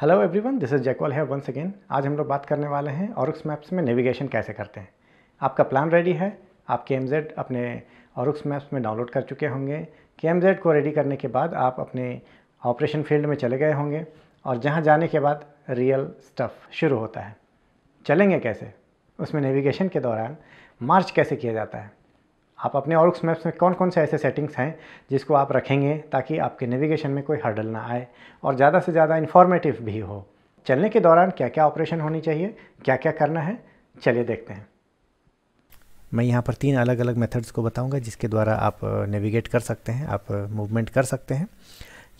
hello everyone this is Jaikwal है once again आज हम लोग बात करने वाले हैं और मैप्स में नेविगेशन कैसे करते हैं आपका प्लान रेडी है आप के अपने और मैप्स में डाउनलोड कर चुके होंगे के को रेडी करने के बाद आप अपने ऑपरेशन फील्ड में चले गए होंगे और जहाँ जाने के बाद रियल स्टफ़ शुरू होता है चलेंगे कैसे उसमें नेविगेशन के दौरान मार्च कैसे किया जाता है आप अपने और मैप्स में कौन कौन से ऐसे सेटिंग्स हैं जिसको आप रखेंगे ताकि आपके नेविगेशन में कोई हर्डल ना आए और ज़्यादा से ज़्यादा इन्फॉर्मेटिव भी हो चलने के दौरान क्या क्या ऑपरेशन होनी चाहिए क्या क्या करना है चलिए देखते हैं मैं यहाँ पर तीन अलग अलग मेथड्स को बताऊँगा जिसके द्वारा आप नेविगेट कर सकते हैं आप मूवमेंट कर सकते हैं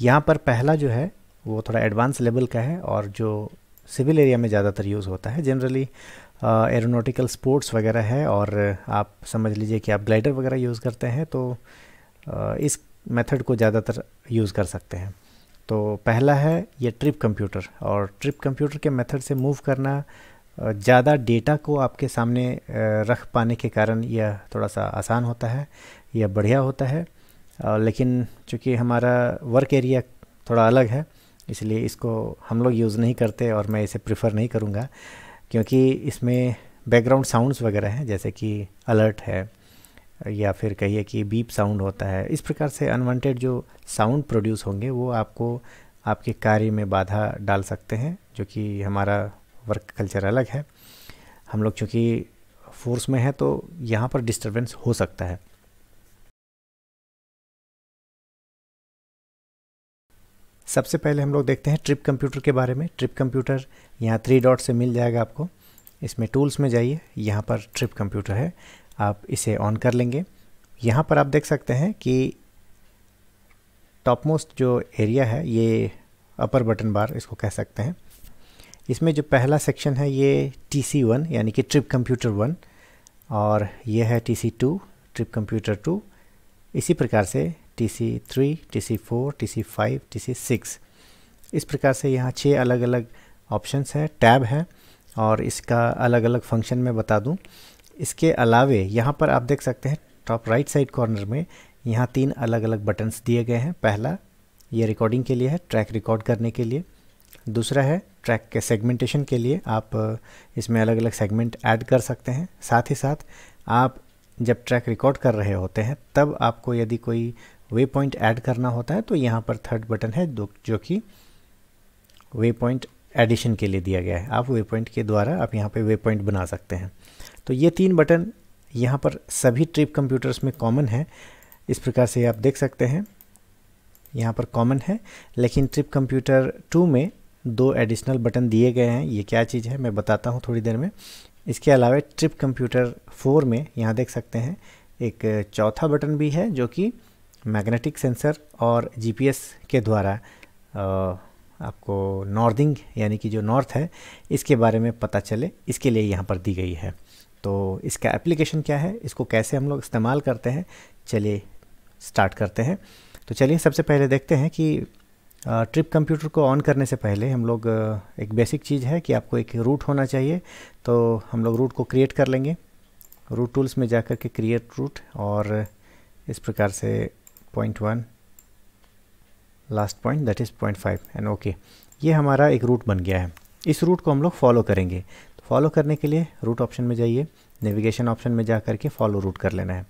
यहाँ पर पहला जो है वो थोड़ा एडवांस लेवल का है और जो सिविल एरिया में ज़्यादातर यूज़ होता है जनरली एरोनोटिकल स्पोर्ट्स वगैरह है और आप समझ लीजिए कि आप ग्लाइडर वगैरह यूज़ करते हैं तो आ, इस मेथड को ज़्यादातर यूज़ कर सकते हैं तो पहला है ये ट्रिप कंप्यूटर और ट्रिप कंप्यूटर के मेथड से मूव करना ज़्यादा डेटा को आपके सामने रख पाने के कारण यह थोड़ा सा आसान होता है यह बढ़िया होता है लेकिन चूँकि हमारा वर्क एरिया थोड़ा अलग है इसलिए इसको हम लोग यूज़ नहीं करते और मैं इसे प्रिफ़र नहीं करूँगा क्योंकि इसमें बैकग्राउंड साउंड्स वगैरह हैं जैसे कि अलर्ट है या फिर कहिए कि बीप साउंड होता है इस प्रकार से अनवांटेड जो साउंड प्रोड्यूस होंगे वो आपको आपके कार्य में बाधा डाल सकते हैं जो कि हमारा वर्क कल्चर अलग है हम लोग चूँकि फोर्स में हैं तो यहाँ पर डिस्टर्बेंस हो सकता है सबसे पहले हम लोग देखते हैं ट्रिप कंप्यूटर के बारे में ट्रिप कंप्यूटर यहाँ थ्री डॉट से मिल जाएगा आपको इसमें टूल्स में जाइए यहाँ पर ट्रिप कंप्यूटर है आप इसे ऑन कर लेंगे यहाँ पर आप देख सकते हैं कि टॉप मोस्ट जो एरिया है ये अपर बटन बार इसको कह सकते हैं इसमें जो पहला सेक्शन है ये टी सी वन यानी कि ट्रिप कंप्यूटर वन और ये है T C two trip computer two इसी प्रकार से TC3, TC4, TC5, TC6 इस प्रकार से यहाँ छः अलग अलग ऑप्शंस हैं टैब हैं और इसका अलग अलग फंक्शन मैं बता दूँ इसके अलावे यहाँ पर आप देख सकते हैं टॉप राइट साइड कॉर्नर में यहाँ तीन अलग अलग बटन्स दिए गए हैं पहला ये रिकॉर्डिंग के लिए है ट्रैक रिकॉर्ड करने के लिए दूसरा है ट्रैक के सेगमेंटेशन के लिए आप इसमें अलग अलग सेगमेंट ऐड कर सकते हैं साथ ही साथ आप जब ट्रैक रिकॉर्ड कर रहे होते हैं तब आपको यदि कोई वे पॉइंट ऐड करना होता है तो यहाँ पर थर्ड बटन है जो कि वे पॉइंट एडिशन के लिए दिया गया है आप वे पॉइंट के द्वारा आप यहाँ पे वे पॉइंट बना सकते हैं तो ये तीन बटन यहाँ पर सभी ट्रिप कंप्यूटर्स में कॉमन है इस प्रकार से आप देख सकते हैं यहाँ पर कॉमन है लेकिन ट्रिप कंप्यूटर टू में दो एडिशनल बटन दिए गए हैं ये क्या चीज़ है मैं बताता हूँ थोड़ी देर में इसके अलावा ट्रिप कंप्यूटर फोर में यहाँ देख सकते हैं एक चौथा बटन भी है जो कि मैग्नेटिक सेंसर और जीपीएस के द्वारा आपको नॉर्दिंग यानी कि जो नॉर्थ है इसके बारे में पता चले इसके लिए यहाँ पर दी गई है तो इसका एप्लीकेशन क्या है इसको कैसे हम लोग इस्तेमाल करते हैं चलिए स्टार्ट करते हैं तो चलिए सबसे पहले देखते हैं कि ट्रिप कंप्यूटर को ऑन करने से पहले हम लोग एक बेसिक चीज़ है कि आपको एक रूट होना चाहिए तो हम लोग रूट को क्रिएट कर लेंगे रूट टूल्स में जा कर के क्रिएट रूट और इस प्रकार से point one last point that is point five and okay ये हमारा एक रूट बन गया है इस रूट को हम लोग फॉलो करेंगे तो फॉलो करने के लिए रूट ऑप्शन में जाइए नेविगेशन ऑप्शन में जा करके फॉलो रूट कर लेना है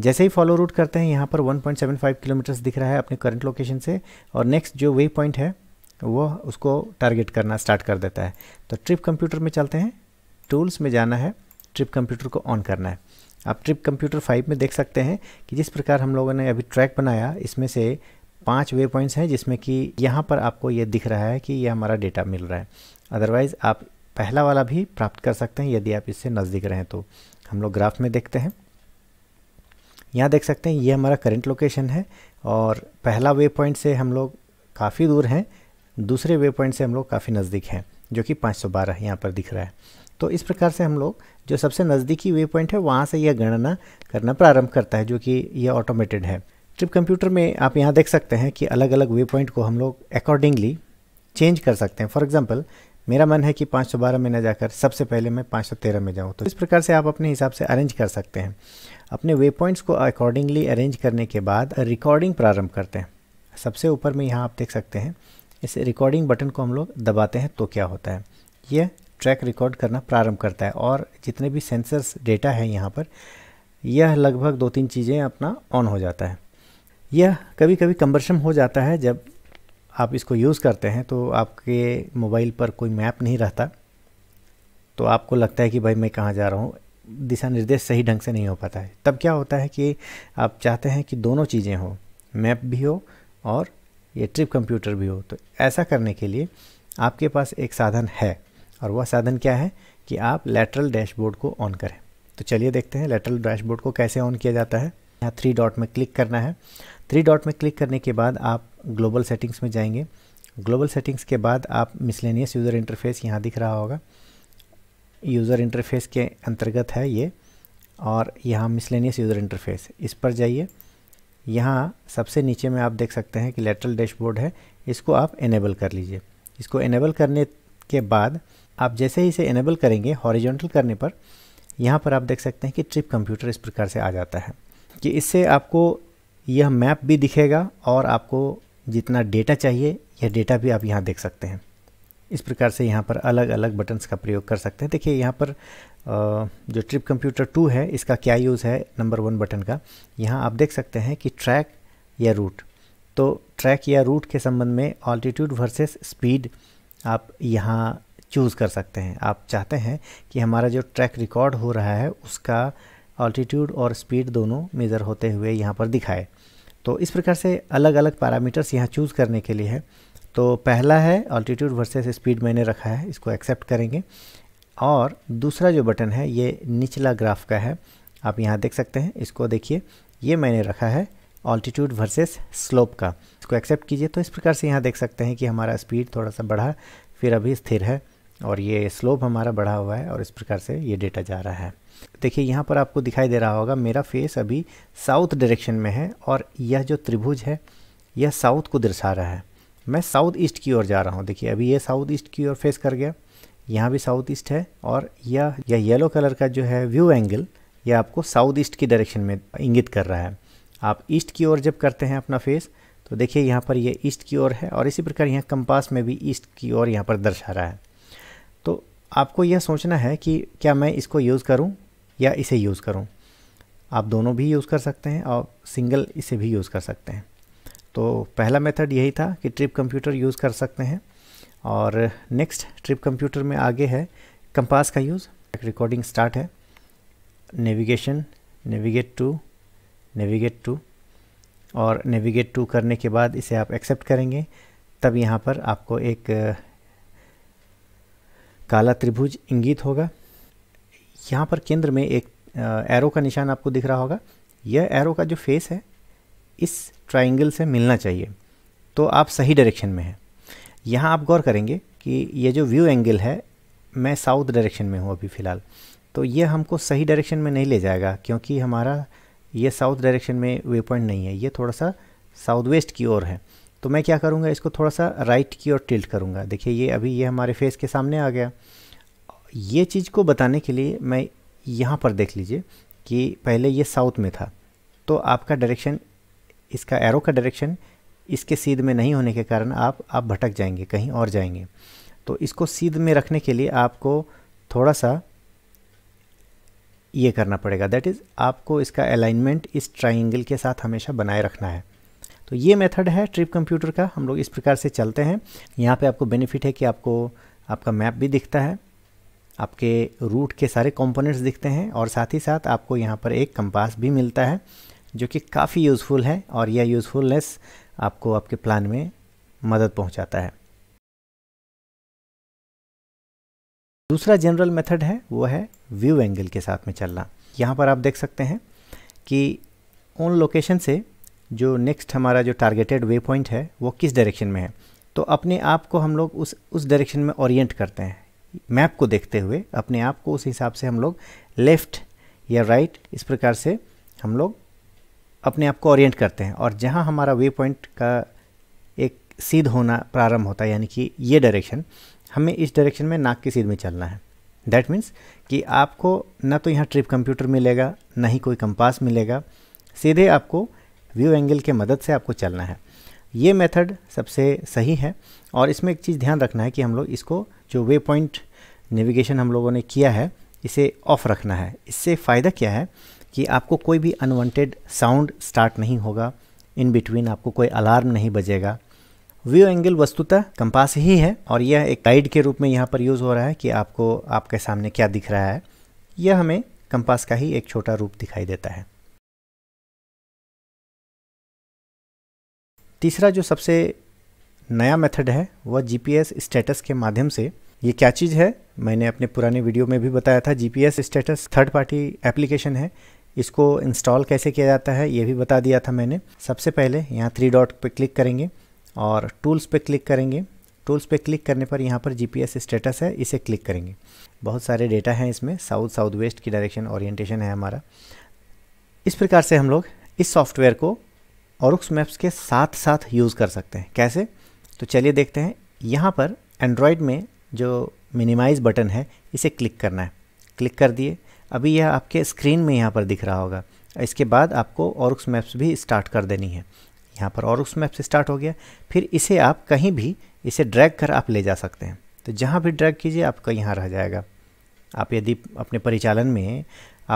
जैसे ही फॉलो रूट करते हैं यहाँ पर 1.75 किलोमीटर्स दिख रहा है अपने करंट लोकेशन से और नेक्स्ट जो वे पॉइंट है वो उसको टारगेट करना स्टार्ट कर देता है तो ट्रिप कंप्यूटर में चलते हैं टूल्स में जाना है ट्रिप कंप्यूटर को ऑन करना है आप ट्रिप कंप्यूटर फाइव में देख सकते हैं कि जिस प्रकार हम लोगों ने अभी ट्रैक बनाया इसमें से पांच वे पॉइंट्स हैं जिसमें कि यहाँ पर आपको ये दिख रहा है कि ये हमारा डेटा मिल रहा है अदरवाइज़ आप पहला वाला भी प्राप्त कर सकते हैं यदि आप इससे नज़दीक रहें तो हम लोग ग्राफ में देखते हैं यहाँ देख सकते हैं ये हमारा करेंट लोकेशन है और पहला वे पॉइंट से हम लोग काफ़ी दूर हैं दूसरे वे पॉइंट से हम लोग काफ़ी नज़दीक हैं जो कि 512 सौ यहाँ पर दिख रहा है तो इस प्रकार से हम लोग जो सबसे नज़दीकी वे पॉइंट है वहाँ से यह गणना करना प्रारंभ करता है जो कि यह ऑटोमेटेड है ट्रिप कंप्यूटर में आप यहाँ देख सकते हैं कि अलग अलग वे पॉइंट को हम लोग अकॉर्डिंगली चेंज कर सकते हैं फॉर एग्जाम्पल मेरा मन है कि 512 में न जाकर सबसे पहले मैं 513 में जाऊँ तो इस प्रकार से आप अपने हिसाब से अरेंज कर सकते हैं अपने वे पॉइंट्स को अकॉर्डिंगली अरेंज करने के बाद रिकॉर्डिंग प्रारंभ करते हैं सबसे ऊपर में यहाँ आप देख सकते हैं इस रिकॉर्डिंग बटन को हम लोग दबाते हैं तो क्या होता है यह ट्रैक रिकॉर्ड करना प्रारंभ करता है और जितने भी सेंसर्स डेटा है यहाँ पर यह लगभग दो तीन चीज़ें अपना ऑन हो जाता है यह कभी कभी कम्बरशम हो जाता है जब आप इसको यूज़ करते हैं तो आपके मोबाइल पर कोई मैप नहीं रहता तो आपको लगता है कि भाई मैं कहाँ जा रहा हूँ दिशा निर्देश सही ढंग से नहीं हो पाता है तब क्या होता है कि आप चाहते हैं कि दोनों चीज़ें हो मैप भी हो और ये ट्रिप कंप्यूटर भी हो तो ऐसा करने के लिए आपके पास एक साधन है और वह साधन क्या है कि आप लेटरल डैशबोर्ड को ऑन करें तो चलिए देखते हैं लेटरल डैशबोर्ड को कैसे ऑन किया जाता है यहाँ थ्री डॉट में क्लिक करना है थ्री डॉट में क्लिक करने के बाद आप ग्लोबल सेटिंग्स में जाएंगे ग्लोबल सेटिंग्स के बाद आप मिसलेनियस यूज़र इंटरफेस यहाँ दिख रहा होगा यूज़र इंटरफेस के अंतर्गत है ये और यहाँ मिसलेनियस यूज़र इंटरफेस इस पर जाइए यहाँ सबसे नीचे में आप देख सकते हैं कि लेटरल डैशबोर्ड है इसको आप इनेबल कर लीजिए इसको इनेबल करने के बाद आप जैसे ही इसे इनेबल करेंगे हॉरिजॉन्टल करने पर यहाँ पर आप देख सकते हैं कि ट्रिप कंप्यूटर इस प्रकार से आ जाता है कि इससे आपको यह मैप भी दिखेगा और आपको जितना डेटा चाहिए यह डेटा भी आप यहाँ देख सकते हैं इस प्रकार से यहाँ पर अलग अलग बटन्स का प्रयोग कर सकते हैं देखिए यहाँ पर जो ट्रिप कंप्यूटर टू है इसका क्या यूज़ है नंबर वन बटन का यहाँ आप देख सकते हैं कि ट्रैक या रूट तो ट्रैक या रूट के संबंध में ऑल्टीट्यूड वर्सेस स्पीड आप यहाँ चूज़ कर सकते हैं आप चाहते हैं कि हमारा जो ट्रैक रिकॉर्ड हो रहा है उसका ऑल्टीट्यूड और स्पीड दोनों मेज़र होते हुए यहाँ पर दिखाए तो इस प्रकार से अलग अलग पैरामीटर्स यहाँ चूज़ करने के लिए है तो पहला है ऑल्टीट्यूड वर्सेस स्पीड मैंने रखा है इसको एक्सेप्ट करेंगे और दूसरा जो बटन है ये निचला ग्राफ का है आप यहाँ देख सकते हैं इसको देखिए ये मैंने रखा है ऑल्टीट्यूड वर्सेस स्लोप का इसको एक्सेप्ट कीजिए तो इस प्रकार से यहाँ देख सकते हैं कि हमारा स्पीड थोड़ा सा बढ़ा फिर अभी स्थिर है और ये स्लोप हमारा बढ़ा हुआ है और इस प्रकार से ये डेटा जा रहा है देखिए यहाँ पर आपको दिखाई दे रहा होगा मेरा फेस अभी साउथ डायरेक्शन में है और यह जो त्रिभुज है यह साउथ को दर्शा रहा है मैं साउथ ईस्ट की ओर जा रहा हूँ देखिए अभी यह साउथ ईस्ट की ओर फेस कर गया यहाँ भी साउथ ईस्ट है और यह यह येलो कलर का जो है व्यू एंगल यह आपको साउथ ईस्ट की डायरेक्शन में इंगित कर रहा है आप ईस्ट की ओर जब करते हैं अपना फेस तो देखिए यहाँ पर यह ईस्ट की ओर है और इसी प्रकार यहाँ कंपास में भी ईस्ट की ओर यहाँ पर दर्शा रहा है तो आपको यह सोचना है कि क्या मैं इसको यूज़ करूं या इसे यूज़ करूं आप दोनों भी यूज़ कर सकते हैं और सिंगल इसे भी यूज़ कर सकते हैं तो पहला मेथड यही था कि ट्रिप कंप्यूटर यूज़ कर सकते हैं और नेक्स्ट ट्रिप कंप्यूटर में आगे है कंपास का यूज़ रिकॉर्डिंग स्टार्ट है navigation navigate to navigate to और नेविगेट टू करने के बाद इसे आप एक्सेप्ट करेंगे तब यहाँ पर आपको एक काला त्रिभुज इंगित होगा यहाँ पर केंद्र में एक एरो का निशान आपको दिख रहा होगा यह एरो का जो फेस है इस ट्राइंगल से मिलना चाहिए तो आप सही डायरेक्शन में हैं यहाँ आप गौर करेंगे कि यह जो व्यू एंगल है मैं साउथ डायरेक्शन में हूँ अभी फ़िलहाल तो ये हमको सही डायरेक्शन में नहीं ले जाएगा क्योंकि हमारा ये साउथ डायरेक्शन में वे पॉइंट नहीं है ये थोड़ा सा साउथ वेस्ट की ओर है तो मैं क्या करूँगा इसको थोड़ा सा राइट की ओर टिल्ट करूँगा देखिए ये अभी ये हमारे फेस के सामने आ गया ये चीज़ को बताने के लिए मैं यहाँ पर देख लीजिए कि पहले ये साउथ में था तो आपका डायरेक्शन इसका एरो का डायरेक्शन इसके सीध में नहीं होने के कारण आप आप भटक जाएंगे कहीं और जाएंगे तो इसको सीध में रखने के लिए आपको थोड़ा सा ये करना पड़ेगा दैट इज़ आपको इसका अलाइनमेंट इस ट्राइंगल के साथ हमेशा बनाए रखना है तो ये मेथड है ट्रिप कंप्यूटर का हम लोग इस प्रकार से चलते हैं यहाँ पे आपको बेनिफिट है कि आपको आपका मैप भी दिखता है आपके रूट के सारे कंपोनेंट्स दिखते हैं और साथ ही साथ आपको यहाँ पर एक कंपास भी मिलता है जो कि काफ़ी यूज़फुल है और यह यूज़फुलनेस आपको आपके प्लान में मदद पहुँचाता है दूसरा जनरल मेथड है वो है व्यू एंगल के साथ में चलना यहाँ पर आप देख सकते हैं कि उन लोकेशन से जो नेक्स्ट हमारा जो टारगेटेड वे पॉइंट है वो किस डायरेक्शन में है तो अपने आप को हम लोग उस उस डायरेक्शन में ओरिएंट करते हैं मैप को देखते हुए अपने आप को उस हिसाब से हम लोग लेफ़्ट या राइट right, इस प्रकार से हम लोग अपने आप को ओरिएंट करते हैं और जहाँ हमारा वे पॉइंट का एक सीध होना प्रारंभ होता है यानी कि ये डायरेक्शन हमें इस डायरेक्शन में नाक की सीध में चलना है दैट मीन्स कि आपको ना तो यहाँ ट्रिप कंप्यूटर मिलेगा ना ही कोई कंपास मिलेगा सीधे आपको व्यू एंगल के मदद से आपको चलना है ये मेथड सबसे सही है और इसमें एक चीज़ ध्यान रखना है कि हम लोग इसको जो वे पॉइंट नेविगेशन हम लोगों ने किया है इसे ऑफ रखना है इससे फ़ायदा क्या है कि आपको कोई भी अनवांटेड साउंड स्टार्ट नहीं होगा इन बिटवीन आपको कोई अलार्म नहीं बजेगा व्यू एंगल वस्तुतः कंपास ही है और यह एक गाइड के रूप में यहाँ पर यूज़ हो रहा है कि आपको आपके सामने क्या दिख रहा है यह हमें कंपास का ही एक छोटा रूप दिखाई देता है तीसरा जो सबसे नया मेथड है वह जीपीएस स्टेटस के माध्यम से ये क्या चीज़ है मैंने अपने पुराने वीडियो में भी बताया था GPS status third party application है इसको इंस्टॉल कैसे किया जाता है ये भी बता दिया था मैंने सबसे पहले यहाँ थ्री डॉट पर क्लिक करेंगे और टूल्स पर क्लिक करेंगे टूल्स पर क्लिक करने पर यहाँ पर जी स्टेटस है इसे क्लिक करेंगे बहुत सारे डेटा हैं इसमें साउथ साउथ वेस्ट की डायरेक्शन ओरिएंटेशन है हमारा इस प्रकार से हम लोग इस सॉफ्टवेयर को और उस मैप्स के साथ साथ यूज़ कर सकते हैं कैसे तो चलिए देखते हैं यहाँ पर एंड्रॉयड में जो मिनिमाइज़ बटन है इसे क्लिक करना है क्लिक कर दिए अभी यह आपके स्क्रीन में यहाँ पर दिख रहा होगा इसके बाद आपको और मैप्स भी स्टार्ट कर देनी है यहाँ पर और मैप्स स्टार्ट हो गया फिर इसे आप कहीं भी इसे ड्रैग कर आप ले जा सकते हैं तो जहाँ भी ड्रैग कीजिए आपका यहाँ रह जाएगा आप यदि अपने परिचालन में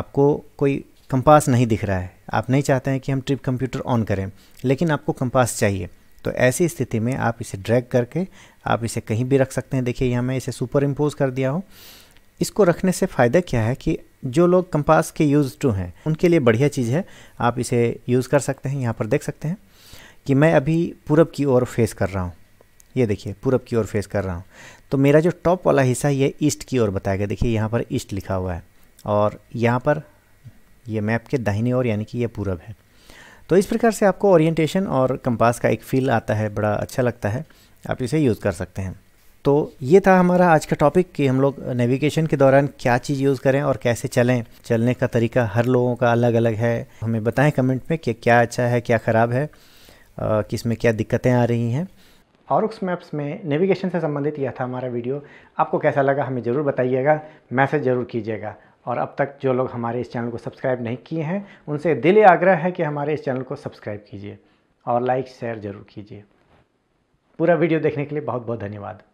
आपको कोई कंपास नहीं दिख रहा है आप नहीं चाहते हैं कि हम ट्रिप कंप्यूटर ऑन करें लेकिन आपको कंपास चाहिए तो ऐसी स्थिति में आप इसे ड्रैग करके आप इसे कहीं भी रख सकते हैं देखिए यहाँ मैं इसे सुपर इम्पोज कर दिया हूँ इसको रखने से फ़ायदा क्या है कि जो लोग कंपास के यूज़ टू हैं उनके लिए बढ़िया चीज़ है आप इसे यूज़ कर सकते हैं यहाँ पर देख सकते हैं कि मैं अभी पूरब की ओर फेस कर रहा हूँ ये देखिए पूरब की ओर फेस कर रहा हूँ तो मेरा जो टॉप वाला हिस्सा ये ईस्ट की ओर बताया गया देखिए यहाँ पर ईस्ट लिखा हुआ है और यहाँ पर ये मैप के दाहिनी ओर यानी कि ये पूरब है तो इस प्रकार से आपको ओरिएंटेशन और कंपास का एक फील आता है बड़ा अच्छा लगता है आप इसे यूज़ कर सकते हैं तो ये था हमारा आज का टॉपिक कि हम लोग नेविगेशन के दौरान क्या चीज़ यूज़ करें और कैसे चलें चलने का तरीका हर लोगों का अलग अलग है हमें बताएं कमेंट में कि क्या अच्छा है क्या ख़राब है किस में क्या दिक्कतें आ रही हैं और उस मैप्स में नेविगेशन से संबंधित यह था हमारा वीडियो आपको कैसा लगा हमें ज़रूर बताइएगा मैसेज ज़रूर कीजिएगा और अब तक जो लोग हमारे इस चैनल को सब्सक्राइब नहीं किए हैं उनसे दिल आग्रह है कि हमारे इस चैनल को सब्सक्राइब कीजिए और लाइक शेयर ज़रूर कीजिए पूरा वीडियो देखने के लिए बहुत बहुत धन्यवाद